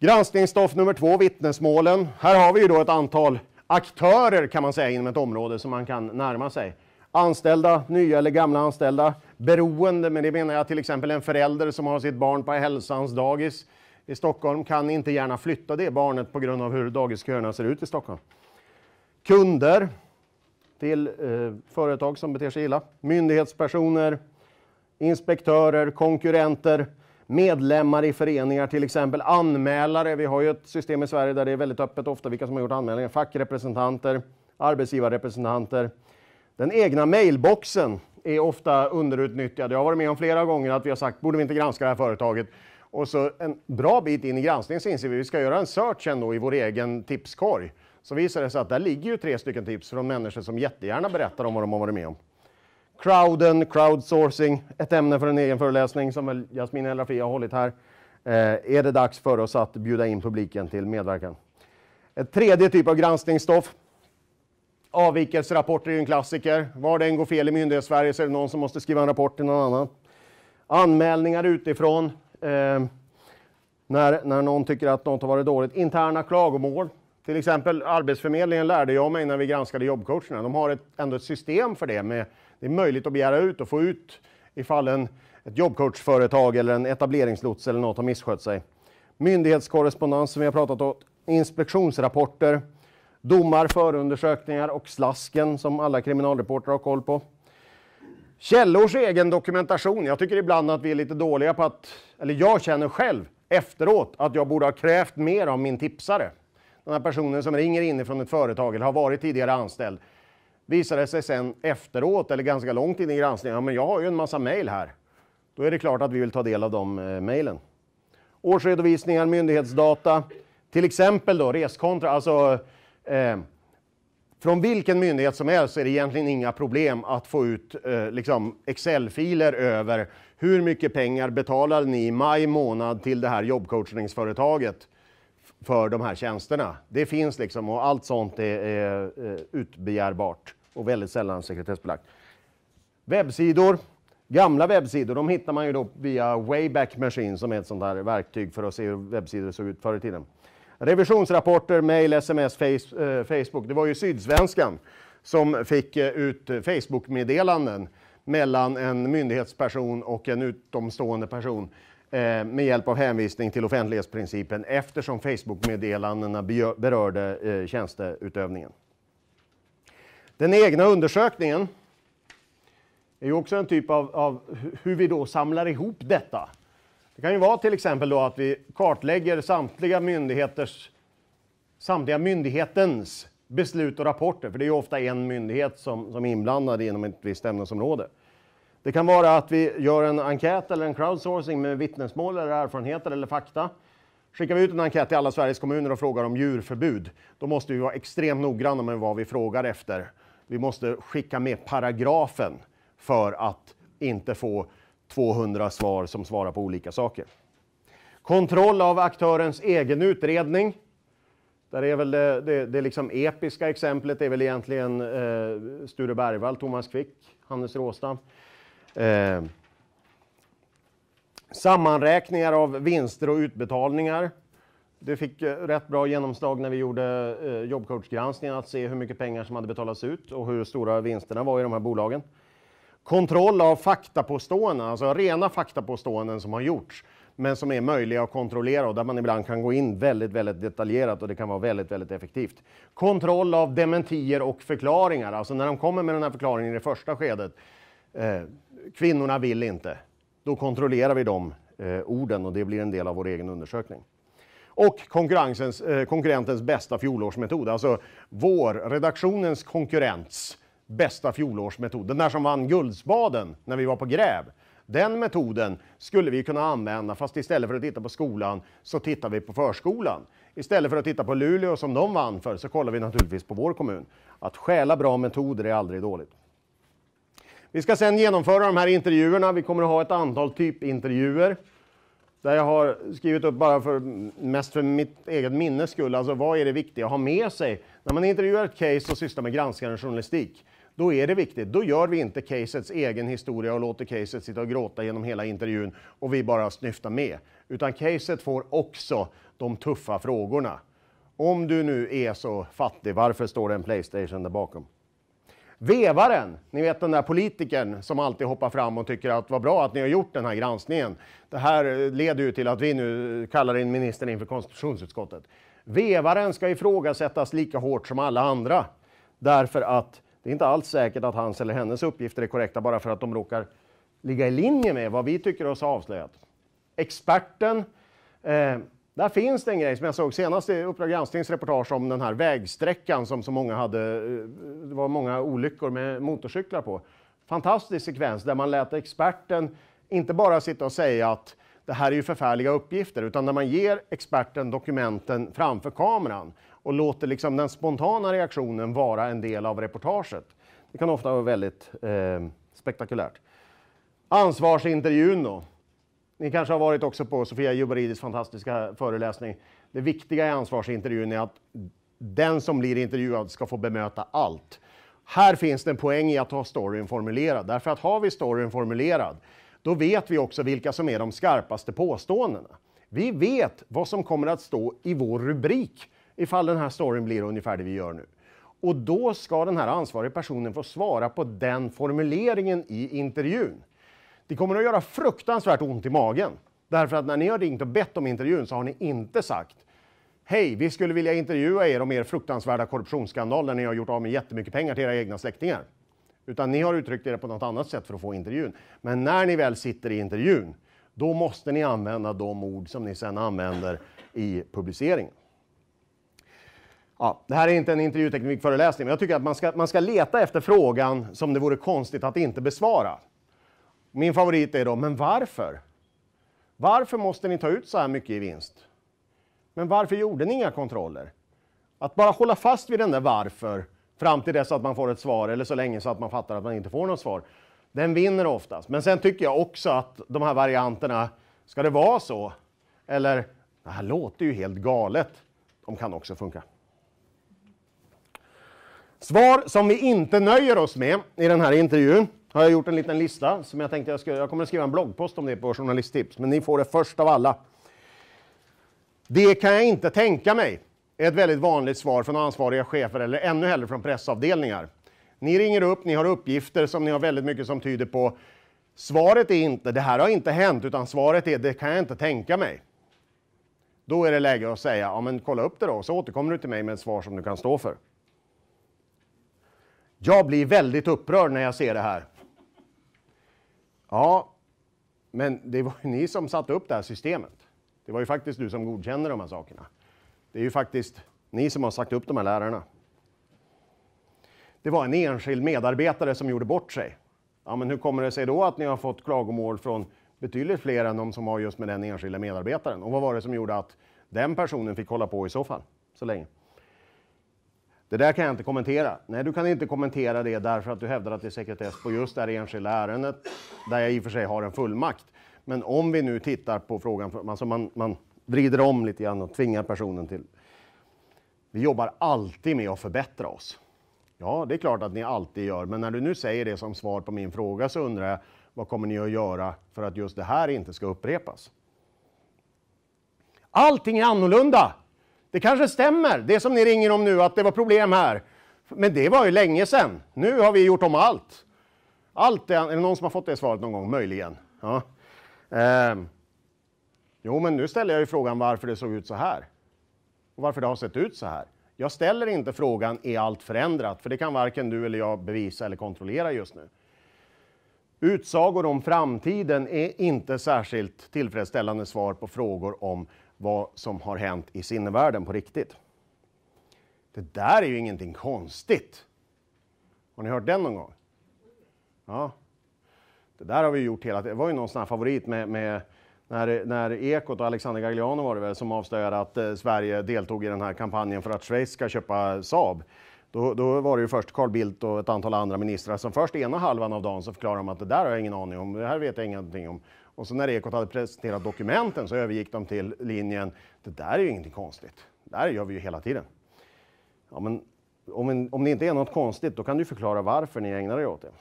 Granskningsstoff nummer två, vittnesmålen. Här har vi ju då ett antal aktörer kan man säga inom ett område som man kan närma sig. Anställda, nya eller gamla anställda. Beroende, men det menar jag till exempel en förälder som har sitt barn på hälsans dagis i Stockholm kan inte gärna flytta det barnet på grund av hur dagisköerna ser ut i Stockholm. Kunder till eh, företag som beter sig illa. Myndighetspersoner, inspektörer, konkurrenter medlemmar i föreningar till exempel, anmälare. Vi har ju ett system i Sverige där det är väldigt öppet ofta vilka som har gjort anmälningar. Fackrepresentanter, arbetsgivarrepresentanter. Den egna mailboxen är ofta underutnyttjad. Jag har varit med om flera gånger att vi har sagt, borde vi inte granska det här företaget? Och så en bra bit in i granskningen så inser vi att vi ska göra en search ändå i vår egen tipskorg. Så visar det sig att där ligger ju tre stycken tips från människor som jättegärna berättar om vad de har varit med om crowden, crowdsourcing, ett ämne för en egen föreläsning som väl Jasmin Elrafi har hållit här. Eh, är det dags för oss att bjuda in publiken till medverkan? Ett tredje typ av granskningsstoff. Avvikelserapporter är ju en klassiker. Var det än går fel i Myndighetssverige så är det någon som måste skriva en rapport till någon annan. Anmälningar utifrån. Eh, när, när någon tycker att något har varit dåligt. Interna klagomål. Till exempel Arbetsförmedlingen lärde jag mig när vi granskade jobbcoacherna. De har ett, ändå ett system för det. Med, det är möjligt att begära ut och få ut ifall en, ett jobbcoachföretag eller en etableringslots eller något har misskött sig. Myndighetskorrespondens som vi har pratat om, inspektionsrapporter, domar, förundersökningar och slasken som alla kriminalreportrar har koll på. Källors egen dokumentation. Jag tycker ibland att vi är lite dåliga på att, eller jag känner själv efteråt att jag borde ha krävt mer av min tipsare den här personen som ringer inifrån ett företag eller har varit tidigare anställd, visar det sig sen efteråt eller ganska långt in i granskningen, ja men jag har ju en massa mejl här. Då är det klart att vi vill ta del av de eh, mejlen. Årsredovisningar, myndighetsdata, till exempel då reskontra, alltså eh, från vilken myndighet som helst är det egentligen inga problem att få ut eh, liksom Excel-filer över hur mycket pengar betalade ni i maj månad till det här jobbcoachningsföretaget för de här tjänsterna. Det finns liksom och allt sånt är, är eh, utbegärbart och väldigt sällan sekretessbelagt. Webbsidor, gamla webbsidor, de hittar man ju då via Wayback Machine som är ett sånt här verktyg för att se hur webbsidor såg ut förr i tiden. Revisionsrapporter, mail, sms, face, eh, Facebook. Det var ju Sydsvenskan som fick eh, ut Facebook-meddelanden mellan en myndighetsperson och en utomstående person Eh, med hjälp av hänvisning till offentlighetsprincipen eftersom Facebook-meddelandena berörde eh, tjänsteutövningen. Den egna undersökningen är ju också en typ av, av, hur vi då samlar ihop detta. Det kan ju vara till exempel då att vi kartlägger samtliga myndigheters, samtliga myndighetens beslut och rapporter, för det är ju ofta en myndighet som, som är inblandad inom ett visst ämnesområde. Det kan vara att vi gör en enkät eller en crowdsourcing med vittnesmål eller erfarenheter eller fakta. Skickar vi ut en enkät till alla Sveriges kommuner och frågar om djurförbud, då måste vi vara extremt noggranna med vad vi frågar efter. Vi måste skicka med paragrafen för att inte få 200 svar som svarar på olika saker. Kontroll av aktörens egen utredning. Där är väl det, det, det liksom episka exemplet är väl egentligen eh, Sture Bergvall, Thomas Quick, Hannes Råstam. Eh, sammanräkningar av vinster och utbetalningar. Det fick eh, rätt bra genomslag när vi gjorde eh, jobbcoachgranskningen att se hur mycket pengar som hade betalats ut och hur stora vinsterna var i de här bolagen. Kontroll av faktapåståenden, alltså rena faktapåståenden som har gjorts men som är möjliga att kontrollera och där man ibland kan gå in väldigt, väldigt detaljerat och det kan vara väldigt, väldigt effektivt. Kontroll av dementier och förklaringar, alltså när de kommer med den här förklaringen i det första skedet. Eh, kvinnorna vill inte. Då kontrollerar vi de eh, orden och det blir en del av vår egen undersökning. Och konkurrensens, eh, konkurrentens bästa fjolårsmetod, alltså vår, redaktionens konkurrents bästa fjolårsmetod. Den där som vann Guldspaden när vi var på gräv. Den metoden skulle vi kunna använda, fast istället för att titta på skolan så tittar vi på förskolan. Istället för att titta på Luleå som de vann för så kollar vi naturligtvis på vår kommun. Att stjäla bra metoder är aldrig dåligt. Vi ska sedan genomföra de här intervjuerna. Vi kommer att ha ett antal typintervjuer. Där jag har skrivit upp bara för, mest för mitt eget minnes skull, alltså vad är det viktiga att ha med sig? När man intervjuar ett case och sysslar med granskande journalistik, då är det viktigt. Då gör vi inte casets egen historia och låter caset sitta och gråta genom hela intervjun och vi bara snyftar med. Utan caset får också de tuffa frågorna. Om du nu är så fattig, varför står det en Playstation där bakom? Vevaren, ni vet den där politikern som alltid hoppar fram och tycker att vad bra att ni har gjort den här granskningen. Det här eh, leder ju till att vi nu kallar in ministern inför konstitutionsutskottet. Vevaren ska ifrågasättas lika hårt som alla andra. Därför att det är inte alls säkert att hans eller hennes uppgifter är korrekta bara för att de råkar ligga i linje med vad vi tycker oss ha avslöjat. Experten eh, där finns det en grej som jag såg senast i Uppdrag Gransknings reportage om den här vägsträckan som så många hade. Eh, det var många olyckor med motorcyklar på. Fantastisk sekvens där man lät experten inte bara sitta och säga att det här är ju förfärliga uppgifter, utan när man ger experten dokumenten framför kameran och låter liksom den spontana reaktionen vara en del av reportaget. Det kan ofta vara väldigt eh, spektakulärt. Ansvarsintervjun då. Ni kanske har varit också på Sofia Jubaridis fantastiska föreläsning. Det viktiga i ansvarsintervjun är att den som blir intervjuad ska få bemöta allt. Här finns det en poäng i att ha storyn formulerad, därför att har vi storyn formulerad, då vet vi också vilka som är de skarpaste påståendena. Vi vet vad som kommer att stå i vår rubrik ifall den här storyn blir ungefär det vi gör nu. Och då ska den här ansvariga personen få svara på den formuleringen i intervjun. Det kommer att göra fruktansvärt ont i magen. Därför att när ni har ringt och bett om intervjun så har ni inte sagt Hej, vi skulle vilja intervjua er om er fruktansvärda korruptionsskandal där ni har gjort av med jättemycket pengar till era egna släktingar. Utan ni har uttryckt er på något annat sätt för att få intervjun. Men när ni väl sitter i intervjun, då måste ni använda de ord som ni sedan använder i publiceringen. Ja, det här är inte en intervjuteknikföreläsning, men jag tycker att man ska, man ska leta efter frågan som det vore konstigt att inte besvara. Min favorit är då, men varför? Varför måste ni ta ut så här mycket i vinst? Men varför gjorde ni inga kontroller? Att bara hålla fast vid den där varför fram till dess att man får ett svar eller så länge så att man fattar att man inte får något svar. Den vinner oftast. Men sen tycker jag också att de här varianterna, ska det vara så? Eller, det här låter ju helt galet. De kan också funka. Svar som vi inte nöjer oss med i den här intervjun har jag gjort en liten lista som jag tänkte jag skulle, jag kommer att skriva en bloggpost om det på Journalisttips, men ni får det först av alla. Det kan jag inte tänka mig, är ett väldigt vanligt svar från ansvariga chefer eller ännu hellre från pressavdelningar. Ni ringer upp, ni har uppgifter som ni har väldigt mycket som tyder på. Svaret är inte det här har inte hänt, utan svaret är det kan jag inte tänka mig. Då är det läge att säga ja, men kolla upp det då så återkommer du till mig med ett svar som du kan stå för. Jag blir väldigt upprörd när jag ser det här. Ja, men det var ju ni som satte upp det här systemet. Det var ju faktiskt du som godkände de här sakerna. Det är ju faktiskt ni som har sagt upp de här lärarna. Det var en enskild medarbetare som gjorde bort sig. Ja, men hur kommer det sig då att ni har fått klagomål från betydligt fler än de som har just med den enskilda medarbetaren? Och vad var det som gjorde att den personen fick hålla på i så fall så länge? Det där kan jag inte kommentera. Nej, du kan inte kommentera det därför att du hävdar att det är sekretess på just det här enskilda ärendet, där jag i och för sig har en fullmakt. Men om vi nu tittar på frågan, alltså man, man vrider om lite grann och tvingar personen till... Vi jobbar alltid med att förbättra oss. Ja, det är klart att ni alltid gör, men när du nu säger det som svar på min fråga så undrar jag, vad kommer ni att göra för att just det här inte ska upprepas? Allting är annorlunda! Det kanske stämmer, det som ni ringer om nu, att det var problem här. Men det var ju länge sedan. Nu har vi gjort om allt. Allt är, är det någon som har fått det svaret någon gång? Möjligen. Ja. Ehm. Jo, men nu ställer jag ju frågan varför det såg ut så här. Och varför det har sett ut så här. Jag ställer inte frågan är allt förändrat? För det kan varken du eller jag bevisa eller kontrollera just nu. Utsagor om framtiden är inte särskilt tillfredsställande svar på frågor om vad som har hänt i sinnevärlden på riktigt. Det där är ju ingenting konstigt. Har ni hört den någon gång? Ja. Det där har vi gjort hela tiden. Det var ju någon sån här favorit med, med när, när Ekot och Alexander Gagliano var det väl som avslöjade att eh, Sverige deltog i den här kampanjen för att Schweiz ska köpa Saab. Då, då, var det ju först Carl Bildt och ett antal andra ministrar som först ena halvan av dagen så förklarade de att det där har jag ingen aning om, det här vet jag ingenting om. Och så när Ekot hade presenterat dokumenten så övergick de till linjen, det där är ju ingenting konstigt, det där gör vi ju hela tiden. Ja, men om, en, om det inte är något konstigt, då kan du förklara varför ni ägnar er åt det.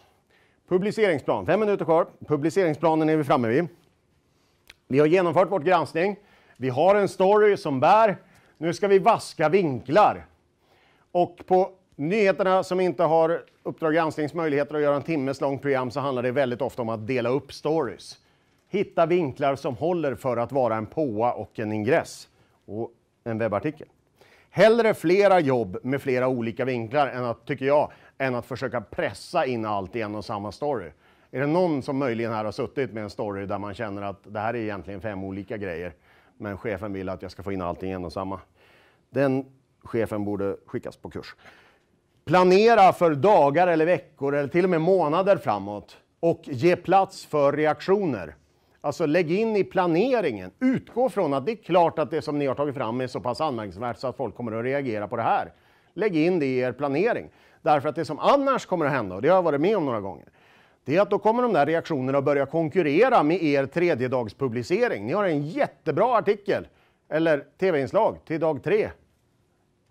Publiceringsplan, fem minuter kvar. Publiceringsplanen är vi framme vid. Vi har genomfört vårt granskning. Vi har en story som bär. Nu ska vi vaska vinklar. Och på Nyheterna som inte har Uppdrag granskningsmöjligheter att göra en timmes långt program så handlar det väldigt ofta om att dela upp stories. Hitta vinklar som håller för att vara en påa och en ingress och en webbartikel. Hellre flera jobb med flera olika vinklar än att, tycker jag, än att försöka pressa in allt i en och samma story. Är det någon som möjligen här har suttit med en story där man känner att det här är egentligen fem olika grejer, men chefen vill att jag ska få in allting i en och samma. Den chefen borde skickas på kurs. Planera för dagar eller veckor eller till och med månader framåt och ge plats för reaktioner. Alltså lägg in i planeringen, utgå från att det är klart att det som ni har tagit fram är så pass anmärkningsvärt så att folk kommer att reagera på det här. Lägg in det i er planering. Därför att det som annars kommer att hända, och det har jag varit med om några gånger, det är att då kommer de där reaktionerna att börja konkurrera med er tredjedagspublicering. Ni har en jättebra artikel eller tv-inslag till dag tre.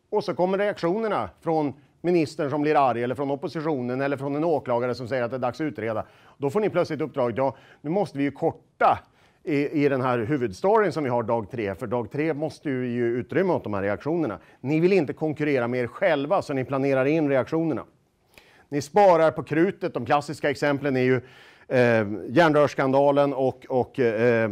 Och så kommer reaktionerna från ministern som blir arg eller från oppositionen eller från en åklagare som säger att det är dags att utreda. Då får ni plötsligt uppdraget, ja, nu måste vi ju korta i, i den här huvudstoryn som vi har dag tre, för dag tre måste ju ge utrymme åt de här reaktionerna. Ni vill inte konkurrera med er själva, så ni planerar in reaktionerna. Ni sparar på krutet. De klassiska exemplen är ju eh, järnrörsskandalen och, och eh,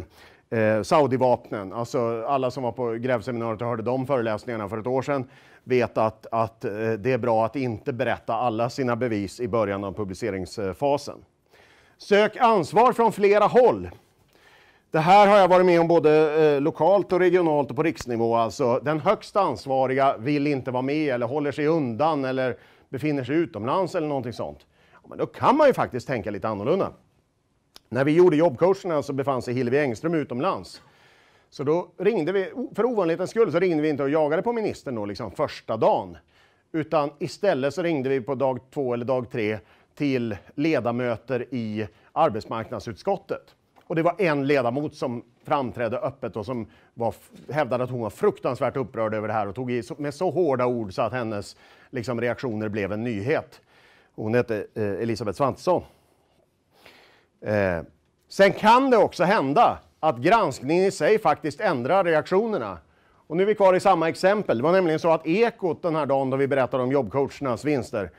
eh, Saudivapnen. Alltså alla som var på grävseminariet och hörde de föreläsningarna för ett år sedan vet att, att eh, det är bra att inte berätta alla sina bevis i början av publiceringsfasen. Sök ansvar från flera håll. Det här har jag varit med om både eh, lokalt och regionalt och på riksnivå. Alltså, den högst ansvariga vill inte vara med eller håller sig undan eller befinner sig utomlands eller någonting sånt. Men då kan man ju faktiskt tänka lite annorlunda. När vi gjorde jobbkurserna så befann sig Hillevi Engström utomlands. Så då ringde vi, för ovanlighetens skull, så ringde vi inte och jagade på ministern då liksom första dagen. Utan istället så ringde vi på dag två eller dag tre till ledamöter i arbetsmarknadsutskottet. Och det var en ledamot som framträdde öppet och som var, hävdade att hon var fruktansvärt upprörd över det här och tog i med så hårda ord så att hennes liksom, reaktioner blev en nyhet. Hon hette eh, Elisabeth Svantesson. Eh, sen kan det också hända att granskningen i sig faktiskt ändrar reaktionerna. Och nu är vi kvar i samma exempel. Det var nämligen så att Ekot den här dagen då vi berättade om jobbcoachernas vinster,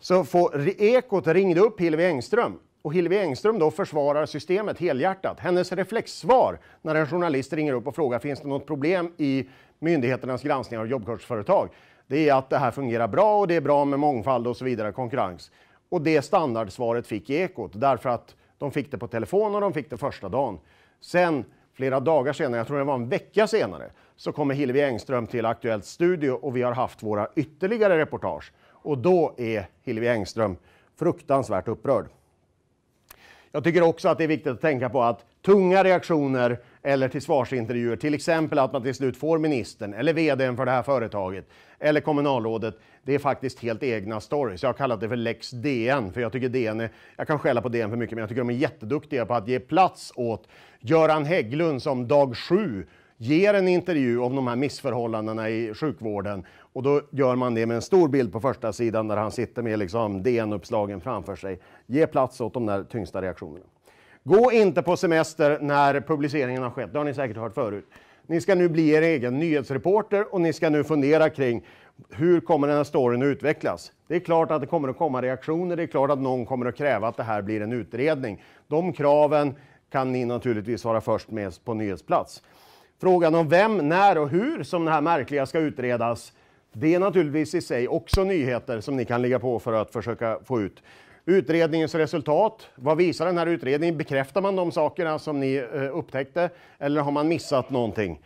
så får Ekot ringde upp Hillevi Engström och Hillevi Engström då försvarar systemet helhjärtat. Hennes reflexsvar när en journalist ringer upp och frågar finns det något problem i myndigheternas granskning av jobbcoachföretag? Det är att det här fungerar bra och det är bra med mångfald och så vidare, konkurrens. Och det standardsvaret fick Ekot därför att de fick det på telefon och de fick det första dagen. Sen flera dagar senare, jag tror det var en vecka senare, så kommer Hillevi Engström till Aktuellt studio och vi har haft våra ytterligare reportage. Och då är Hillevi Engström fruktansvärt upprörd. Jag tycker också att det är viktigt att tänka på att tunga reaktioner eller till svarsintervjuer, till exempel att man till slut får ministern eller vdn för det här företaget eller kommunalrådet, det är faktiskt helt egna stories. Jag har kallat det för Lex DN, för jag tycker DN är, jag kan skälla på DN för mycket, men jag tycker de är jätteduktiga på att ge plats åt Göran Hägglund som dag sju ger en intervju om de här missförhållandena i sjukvården och då gör man det med en stor bild på första sidan där han sitter med liksom DN-uppslagen framför sig. Ge plats åt de där tyngsta reaktionerna. Gå inte på semester när publiceringen har skett, det har ni säkert hört förut. Ni ska nu bli er egen nyhetsreporter och ni ska nu fundera kring hur kommer den här storyn att utvecklas? Det är klart att det kommer att komma reaktioner. Det är klart att någon kommer att kräva att det här blir en utredning. De kraven kan ni naturligtvis vara först med på nyhetsplats. Frågan om vem, när och hur som det här märkliga ska utredas, det är naturligtvis i sig också nyheter som ni kan ligga på för att försöka få ut. Utredningens resultat, vad visar den här utredningen? Bekräftar man de sakerna som ni eh, upptäckte eller har man missat någonting?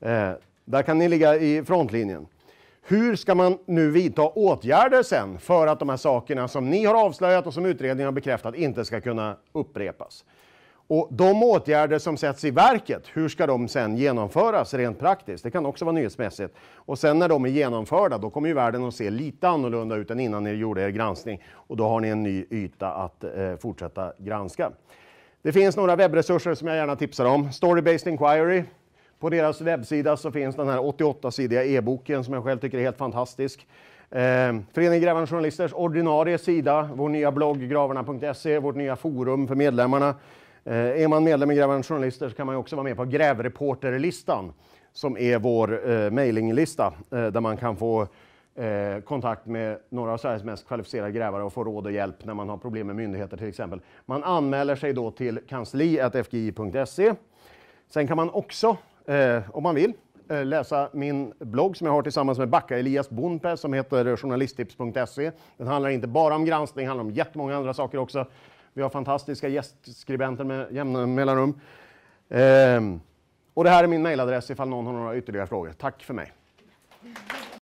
Eh, där kan ni ligga i frontlinjen. Hur ska man nu vidta åtgärder sen för att de här sakerna som ni har avslöjat och som utredningen har bekräftat inte ska kunna upprepas? Och de åtgärder som sätts i verket, hur ska de sen genomföras rent praktiskt? Det kan också vara nyhetsmässigt. Och sen när de är genomförda, då kommer ju världen att se lite annorlunda ut än innan ni gjorde er granskning. Och då har ni en ny yta att eh, fortsätta granska. Det finns några webbresurser som jag gärna tipsar om. Story-based inquiry. På deras webbsida så finns den här 88-sidiga e-boken som jag själv tycker är helt fantastisk. Eh, Föreningen Grävande Journalisters ordinarie sida, vår nya blogg gravarna.se, vårt nya forum för medlemmarna. Eh, är man medlem i Grävande Journalister så kan man också vara med på grävreporterlistan som är vår eh, mailinglista eh, där man kan få Eh, kontakt med några av Sveriges mest kvalificerade grävare och få råd och hjälp när man har problem med myndigheter till exempel. Man anmäler sig då till kansli.fgi.se. Sen kan man också, eh, om man vill, eh, läsa min blogg som jag har tillsammans med Backa Elias Bonpe som heter journalisttips.se. Den handlar inte bara om granskning, den handlar om jättemånga andra saker också. Vi har fantastiska gästskribenter med jämna mellanrum. Ehm, och det här är min mejladress ifall någon har några ytterligare frågor. Tack för mig.